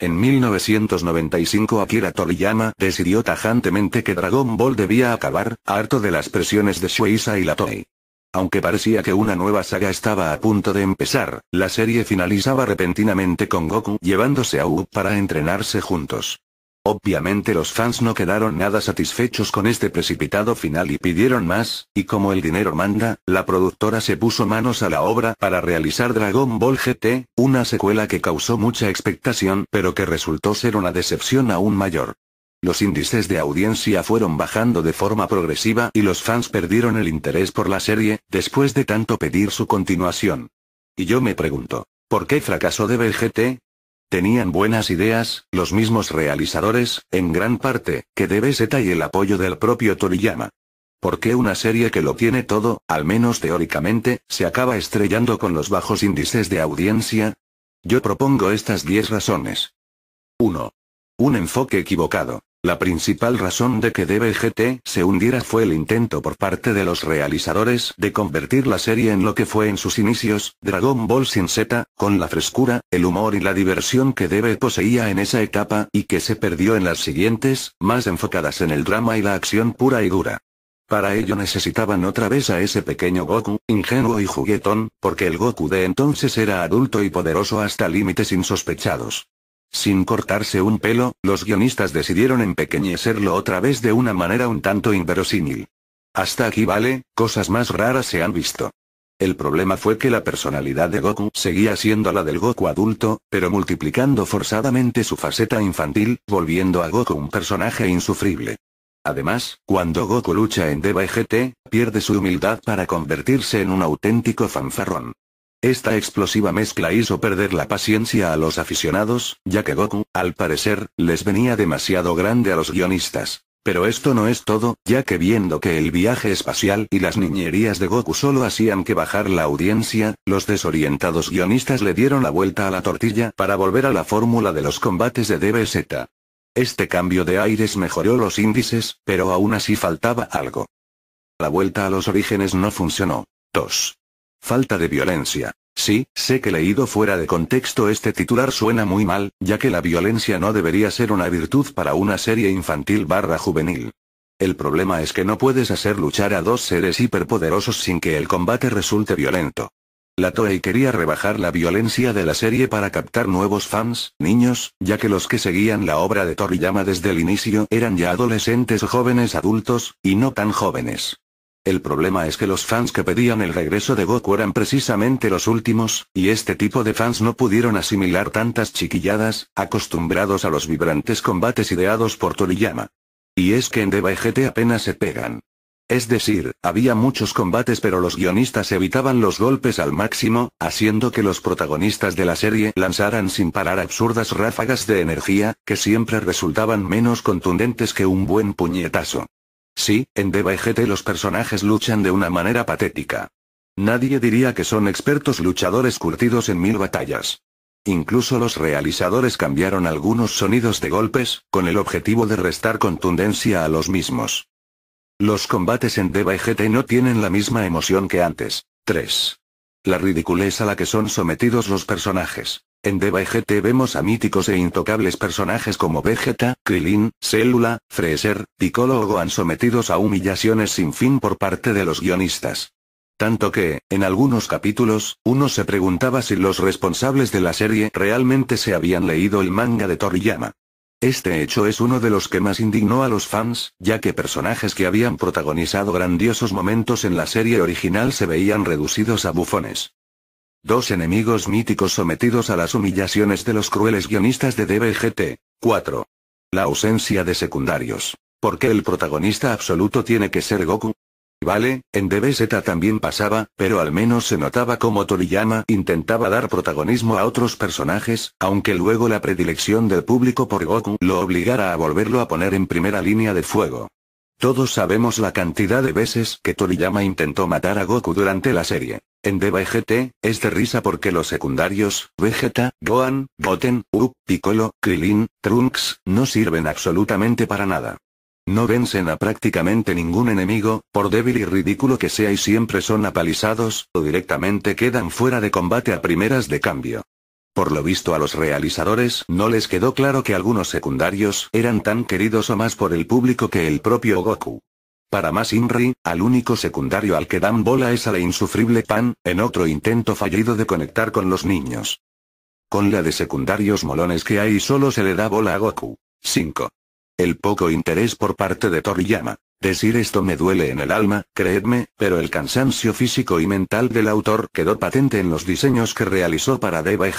En 1995 Akira Toriyama decidió tajantemente que Dragon Ball debía acabar, harto de las presiones de Shueisha y la Toei. Aunque parecía que una nueva saga estaba a punto de empezar, la serie finalizaba repentinamente con Goku llevándose a U para entrenarse juntos. Obviamente los fans no quedaron nada satisfechos con este precipitado final y pidieron más, y como el dinero manda, la productora se puso manos a la obra para realizar Dragon Ball GT, una secuela que causó mucha expectación pero que resultó ser una decepción aún mayor. Los índices de audiencia fueron bajando de forma progresiva y los fans perdieron el interés por la serie, después de tanto pedir su continuación. Y yo me pregunto, ¿por qué fracasó de Tenían buenas ideas, los mismos realizadores, en gran parte, que debe y el apoyo del propio Toriyama. ¿Por qué una serie que lo tiene todo, al menos teóricamente, se acaba estrellando con los bajos índices de audiencia? Yo propongo estas 10 razones. 1. Un enfoque equivocado. La principal razón de que DBGT se hundiera fue el intento por parte de los realizadores de convertir la serie en lo que fue en sus inicios, Dragon Ball Sin Z, con la frescura, el humor y la diversión que DB poseía en esa etapa y que se perdió en las siguientes, más enfocadas en el drama y la acción pura y dura. Para ello necesitaban otra vez a ese pequeño Goku, ingenuo y juguetón, porque el Goku de entonces era adulto y poderoso hasta límites insospechados. Sin cortarse un pelo, los guionistas decidieron empequeñecerlo otra vez de una manera un tanto inverosímil. Hasta aquí vale, cosas más raras se han visto. El problema fue que la personalidad de Goku seguía siendo la del Goku adulto, pero multiplicando forzadamente su faceta infantil, volviendo a Goku un personaje insufrible. Además, cuando Goku lucha en Deva GT, pierde su humildad para convertirse en un auténtico fanfarrón. Esta explosiva mezcla hizo perder la paciencia a los aficionados, ya que Goku, al parecer, les venía demasiado grande a los guionistas. Pero esto no es todo, ya que viendo que el viaje espacial y las niñerías de Goku solo hacían que bajar la audiencia, los desorientados guionistas le dieron la vuelta a la tortilla para volver a la fórmula de los combates de DBZ. Este cambio de aires mejoró los índices, pero aún así faltaba algo. La vuelta a los orígenes no funcionó. 2. Falta de violencia. Sí, sé que leído fuera de contexto este titular suena muy mal, ya que la violencia no debería ser una virtud para una serie infantil barra juvenil. El problema es que no puedes hacer luchar a dos seres hiperpoderosos sin que el combate resulte violento. La Toei quería rebajar la violencia de la serie para captar nuevos fans, niños, ya que los que seguían la obra de Toriyama desde el inicio eran ya adolescentes o jóvenes adultos, y no tan jóvenes. El problema es que los fans que pedían el regreso de Goku eran precisamente los últimos, y este tipo de fans no pudieron asimilar tantas chiquilladas, acostumbrados a los vibrantes combates ideados por Toriyama. Y es que en DBGT apenas se pegan. Es decir, había muchos combates pero los guionistas evitaban los golpes al máximo, haciendo que los protagonistas de la serie lanzaran sin parar absurdas ráfagas de energía, que siempre resultaban menos contundentes que un buen puñetazo. Sí, en y los personajes luchan de una manera patética. Nadie diría que son expertos luchadores curtidos en mil batallas. Incluso los realizadores cambiaron algunos sonidos de golpes, con el objetivo de restar contundencia a los mismos. Los combates en y no tienen la misma emoción que antes. 3. La ridiculez a la que son sometidos los personajes. En DBGT vemos a míticos e intocables personajes como Vegeta, Krillin, Célula, Freezer, Piccolo o Gohan sometidos a humillaciones sin fin por parte de los guionistas. Tanto que, en algunos capítulos, uno se preguntaba si los responsables de la serie realmente se habían leído el manga de Toriyama. Este hecho es uno de los que más indignó a los fans, ya que personajes que habían protagonizado grandiosos momentos en la serie original se veían reducidos a bufones. Dos enemigos míticos sometidos a las humillaciones de los crueles guionistas de DBGT. 4. La ausencia de secundarios. ¿Por qué el protagonista absoluto tiene que ser Goku? Vale, en DBZ también pasaba, pero al menos se notaba como Toriyama intentaba dar protagonismo a otros personajes, aunque luego la predilección del público por Goku lo obligara a volverlo a poner en primera línea de fuego. Todos sabemos la cantidad de veces que Toriyama intentó matar a Goku durante la serie. En DBGT, es de risa porque los secundarios, Vegeta, Gohan, Goten, Up, Piccolo, Krillin, Trunks, no sirven absolutamente para nada. No vencen a prácticamente ningún enemigo, por débil y ridículo que sea y siempre son apalizados, o directamente quedan fuera de combate a primeras de cambio. Por lo visto a los realizadores no les quedó claro que algunos secundarios eran tan queridos o más por el público que el propio Goku. Para más Inri, al único secundario al que dan bola es a la insufrible Pan, en otro intento fallido de conectar con los niños. Con la de secundarios molones que hay solo se le da bola a Goku. 5. El poco interés por parte de Toriyama. Decir esto me duele en el alma, creedme, pero el cansancio físico y mental del autor quedó patente en los diseños que realizó para Deva y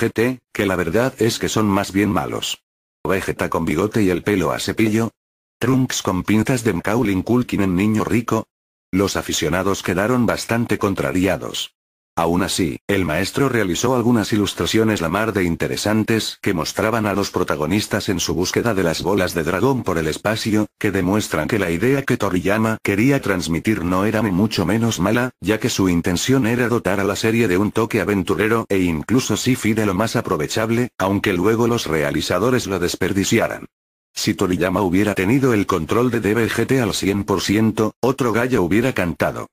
que la verdad es que son más bien malos. Vegeta con bigote y el pelo a cepillo. Trunks con pinzas de M.Caulin Culkin en niño rico. Los aficionados quedaron bastante contrariados. Aún así, el maestro realizó algunas ilustraciones la mar de interesantes que mostraban a los protagonistas en su búsqueda de las bolas de dragón por el espacio, que demuestran que la idea que Toriyama quería transmitir no era ni mucho menos mala, ya que su intención era dotar a la serie de un toque aventurero e incluso si fi de lo más aprovechable, aunque luego los realizadores lo desperdiciaran. Si Toriyama hubiera tenido el control de DBGT al 100%, otro gallo hubiera cantado.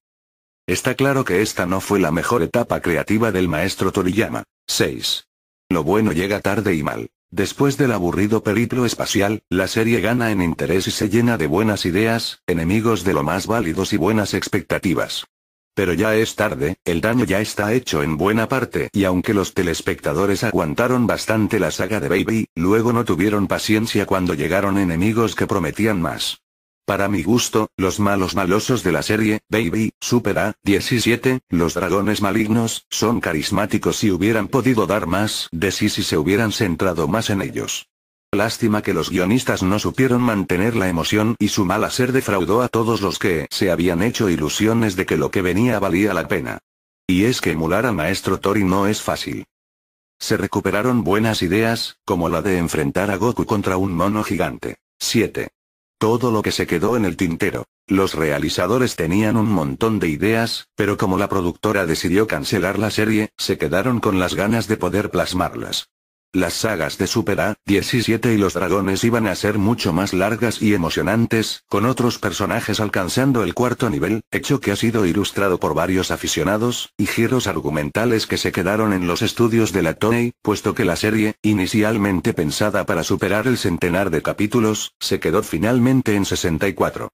Está claro que esta no fue la mejor etapa creativa del maestro Toriyama. 6. Lo bueno llega tarde y mal. Después del aburrido periplo espacial, la serie gana en interés y se llena de buenas ideas, enemigos de lo más válidos y buenas expectativas. Pero ya es tarde, el daño ya está hecho en buena parte y aunque los telespectadores aguantaron bastante la saga de Baby, luego no tuvieron paciencia cuando llegaron enemigos que prometían más. Para mi gusto, los malos malosos de la serie, Baby, Super A17, los dragones malignos, son carismáticos y hubieran podido dar más de sí si se hubieran centrado más en ellos. Lástima que los guionistas no supieron mantener la emoción y su mal hacer defraudó a todos los que se habían hecho ilusiones de que lo que venía valía la pena. Y es que emular a Maestro Tori no es fácil. Se recuperaron buenas ideas, como la de enfrentar a Goku contra un mono gigante. 7. Todo lo que se quedó en el tintero. Los realizadores tenían un montón de ideas, pero como la productora decidió cancelar la serie, se quedaron con las ganas de poder plasmarlas. Las sagas de Super A17 y los dragones iban a ser mucho más largas y emocionantes, con otros personajes alcanzando el cuarto nivel, hecho que ha sido ilustrado por varios aficionados, y giros argumentales que se quedaron en los estudios de la Toei, puesto que la serie, inicialmente pensada para superar el centenar de capítulos, se quedó finalmente en 64.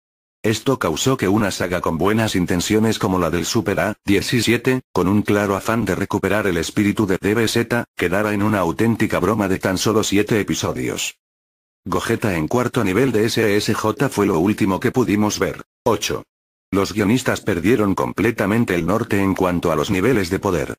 Esto causó que una saga con buenas intenciones como la del Super A-17, con un claro afán de recuperar el espíritu de DBZ, quedara en una auténtica broma de tan solo 7 episodios. Gogeta en cuarto nivel de SSJ fue lo último que pudimos ver. 8. Los guionistas perdieron completamente el norte en cuanto a los niveles de poder.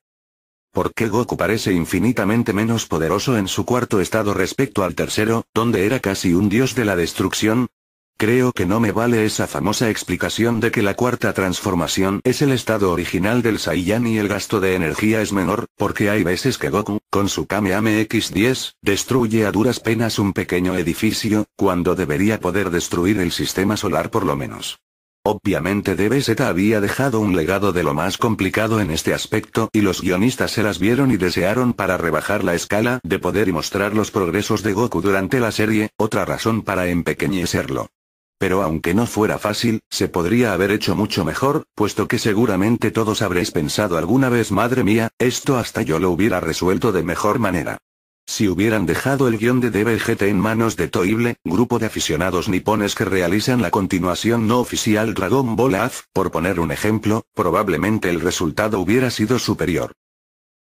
¿Por qué Goku parece infinitamente menos poderoso en su cuarto estado respecto al tercero, donde era casi un dios de la destrucción? Creo que no me vale esa famosa explicación de que la cuarta transformación es el estado original del Saiyan y el gasto de energía es menor, porque hay veces que Goku, con su Kamehame X10, destruye a duras penas un pequeño edificio, cuando debería poder destruir el sistema solar por lo menos. Obviamente DBZ había dejado un legado de lo más complicado en este aspecto y los guionistas se las vieron y desearon para rebajar la escala de poder y mostrar los progresos de Goku durante la serie, otra razón para empequeñecerlo. Pero aunque no fuera fácil, se podría haber hecho mucho mejor, puesto que seguramente todos habréis pensado alguna vez, madre mía, esto hasta yo lo hubiera resuelto de mejor manera. Si hubieran dejado el guión de DBGT en manos de Toible, grupo de aficionados nipones que realizan la continuación no oficial Dragon Ball AF, por poner un ejemplo, probablemente el resultado hubiera sido superior.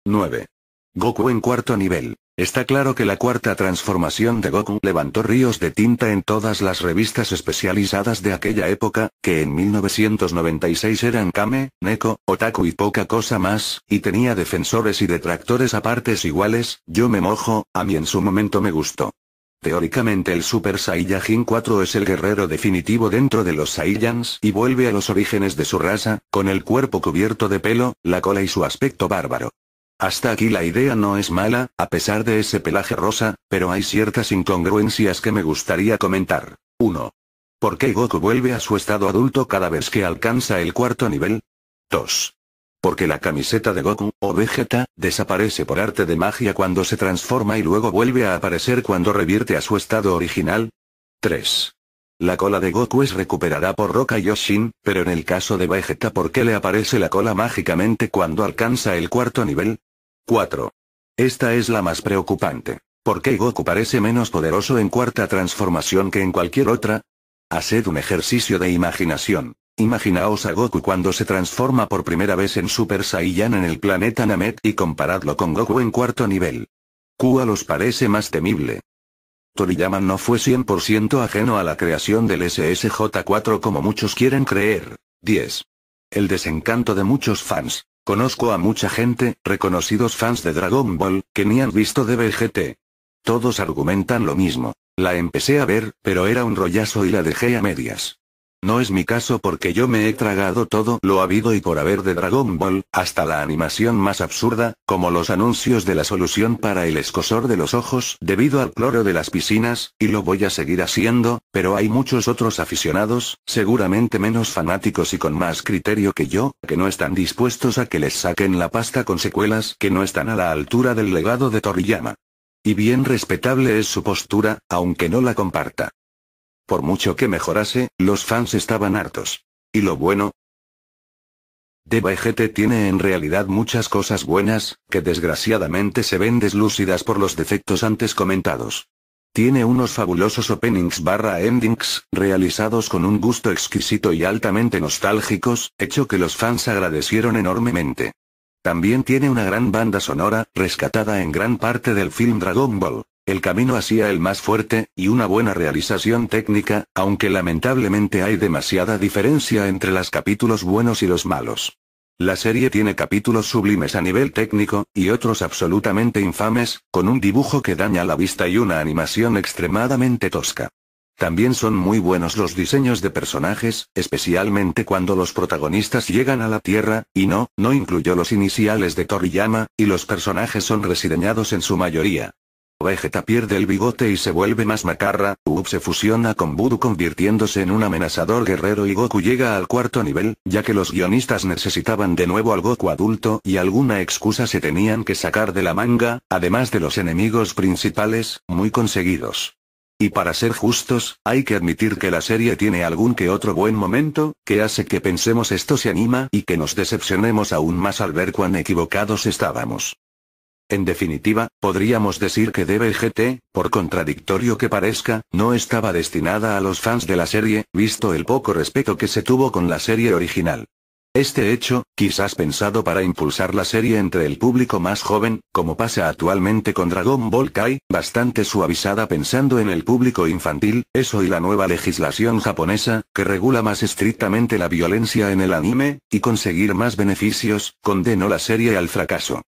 9. Goku en cuarto nivel. Está claro que la cuarta transformación de Goku levantó ríos de tinta en todas las revistas especializadas de aquella época, que en 1996 eran Kame, Neko, Otaku y poca cosa más, y tenía defensores y detractores a partes iguales, yo me mojo, a mí en su momento me gustó. Teóricamente el Super Saiyajin 4 es el guerrero definitivo dentro de los Saiyans y vuelve a los orígenes de su raza, con el cuerpo cubierto de pelo, la cola y su aspecto bárbaro. Hasta aquí la idea no es mala, a pesar de ese pelaje rosa, pero hay ciertas incongruencias que me gustaría comentar. 1. ¿Por qué Goku vuelve a su estado adulto cada vez que alcanza el cuarto nivel? 2. qué la camiseta de Goku, o Vegeta, desaparece por arte de magia cuando se transforma y luego vuelve a aparecer cuando revierte a su estado original. 3. La cola de Goku es recuperada por Roca Yoshin, pero en el caso de Vegeta ¿por qué le aparece la cola mágicamente cuando alcanza el cuarto nivel? 4. Esta es la más preocupante. ¿Por qué Goku parece menos poderoso en cuarta transformación que en cualquier otra? Haced un ejercicio de imaginación. Imaginaos a Goku cuando se transforma por primera vez en Super Saiyan en el planeta Namek y comparadlo con Goku en cuarto nivel. Kua los parece más temible. Toriyama no fue 100% ajeno a la creación del SSJ4 como muchos quieren creer. 10. El desencanto de muchos fans. Conozco a mucha gente, reconocidos fans de Dragon Ball, que ni han visto DBGT. Todos argumentan lo mismo. La empecé a ver, pero era un rollazo y la dejé a medias. No es mi caso porque yo me he tragado todo lo habido y por haber de Dragon Ball, hasta la animación más absurda, como los anuncios de la solución para el escosor de los ojos debido al cloro de las piscinas, y lo voy a seguir haciendo, pero hay muchos otros aficionados, seguramente menos fanáticos y con más criterio que yo, que no están dispuestos a que les saquen la pasta con secuelas que no están a la altura del legado de Toriyama. Y bien respetable es su postura, aunque no la comparta. Por mucho que mejorase, los fans estaban hartos. ¿Y lo bueno? DBGT tiene en realidad muchas cosas buenas, que desgraciadamente se ven deslúcidas por los defectos antes comentados. Tiene unos fabulosos openings barra endings, realizados con un gusto exquisito y altamente nostálgicos, hecho que los fans agradecieron enormemente. También tiene una gran banda sonora, rescatada en gran parte del film Dragon Ball. El camino hacia el más fuerte, y una buena realización técnica, aunque lamentablemente hay demasiada diferencia entre los capítulos buenos y los malos. La serie tiene capítulos sublimes a nivel técnico, y otros absolutamente infames, con un dibujo que daña la vista y una animación extremadamente tosca. También son muy buenos los diseños de personajes, especialmente cuando los protagonistas llegan a la Tierra, y no, no incluyó los iniciales de Toriyama, y los personajes son resideñados en su mayoría. Vegeta pierde el bigote y se vuelve más macarra, Uub se fusiona con Budu convirtiéndose en un amenazador guerrero y Goku llega al cuarto nivel, ya que los guionistas necesitaban de nuevo al Goku adulto y alguna excusa se tenían que sacar de la manga, además de los enemigos principales, muy conseguidos. Y para ser justos, hay que admitir que la serie tiene algún que otro buen momento, que hace que pensemos esto se anima y que nos decepcionemos aún más al ver cuán equivocados estábamos. En definitiva, podríamos decir que DBGT, por contradictorio que parezca, no estaba destinada a los fans de la serie, visto el poco respeto que se tuvo con la serie original. Este hecho, quizás pensado para impulsar la serie entre el público más joven, como pasa actualmente con Dragon Ball Kai, bastante suavizada pensando en el público infantil, eso y la nueva legislación japonesa, que regula más estrictamente la violencia en el anime, y conseguir más beneficios, condenó la serie al fracaso.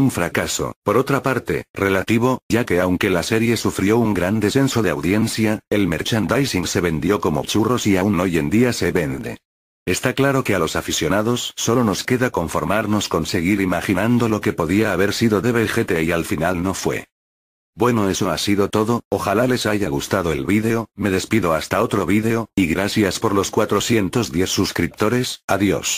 Un fracaso, por otra parte, relativo, ya que aunque la serie sufrió un gran descenso de audiencia, el merchandising se vendió como churros y aún hoy en día se vende. Está claro que a los aficionados solo nos queda conformarnos con seguir imaginando lo que podía haber sido de BGT y al final no fue. Bueno eso ha sido todo, ojalá les haya gustado el vídeo, me despido hasta otro vídeo, y gracias por los 410 suscriptores, adiós.